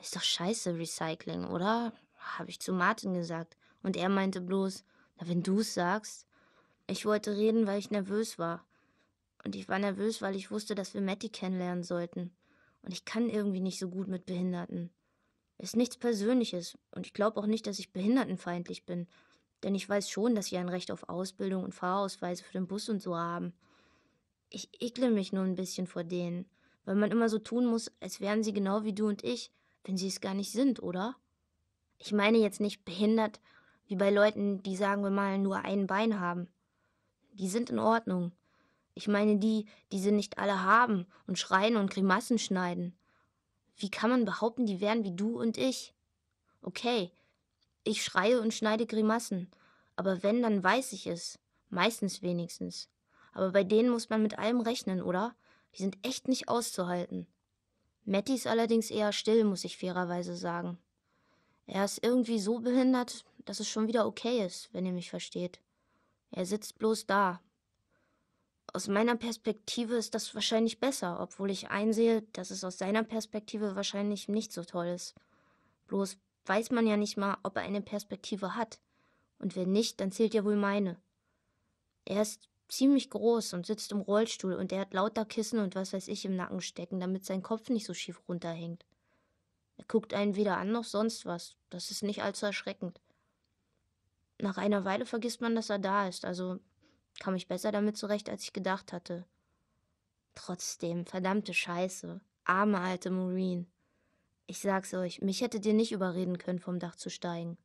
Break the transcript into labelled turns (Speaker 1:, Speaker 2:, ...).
Speaker 1: Ist doch scheiße, Recycling, oder? Habe ich zu Martin gesagt. Und er meinte bloß, na, wenn du's sagst. Ich wollte reden, weil ich nervös war. Und ich war nervös, weil ich wusste, dass wir Matty kennenlernen sollten. Und ich kann irgendwie nicht so gut mit Behinderten. Ist nichts Persönliches. Und ich glaube auch nicht, dass ich behindertenfeindlich bin. Denn ich weiß schon, dass sie ein Recht auf Ausbildung und Fahrausweise für den Bus und so haben. Ich ekle mich nur ein bisschen vor denen, weil man immer so tun muss, als wären sie genau wie du und ich wenn sie es gar nicht sind, oder? Ich meine jetzt nicht behindert, wie bei Leuten, die sagen wir mal nur ein Bein haben. Die sind in Ordnung. Ich meine die, die sie nicht alle haben und schreien und Grimassen schneiden. Wie kann man behaupten, die wären wie du und ich? Okay, ich schreie und schneide Grimassen, aber wenn, dann weiß ich es. Meistens wenigstens. Aber bei denen muss man mit allem rechnen, oder? Die sind echt nicht auszuhalten. Matti ist allerdings eher still, muss ich fairerweise sagen. Er ist irgendwie so behindert, dass es schon wieder okay ist, wenn ihr mich versteht. Er sitzt bloß da. Aus meiner Perspektive ist das wahrscheinlich besser, obwohl ich einsehe, dass es aus seiner Perspektive wahrscheinlich nicht so toll ist. Bloß weiß man ja nicht mal, ob er eine Perspektive hat. Und wenn nicht, dann zählt ja wohl meine. Er ist ziemlich groß und sitzt im Rollstuhl und er hat lauter Kissen und was weiß ich im Nacken stecken, damit sein Kopf nicht so schief runterhängt. Er guckt einen weder an noch sonst was. Das ist nicht allzu erschreckend. Nach einer Weile vergisst man, dass er da ist, also kam ich besser damit zurecht, als ich gedacht hatte. Trotzdem, verdammte Scheiße. Arme alte Maureen. Ich sag's euch, mich hättet ihr nicht überreden können, vom Dach zu steigen.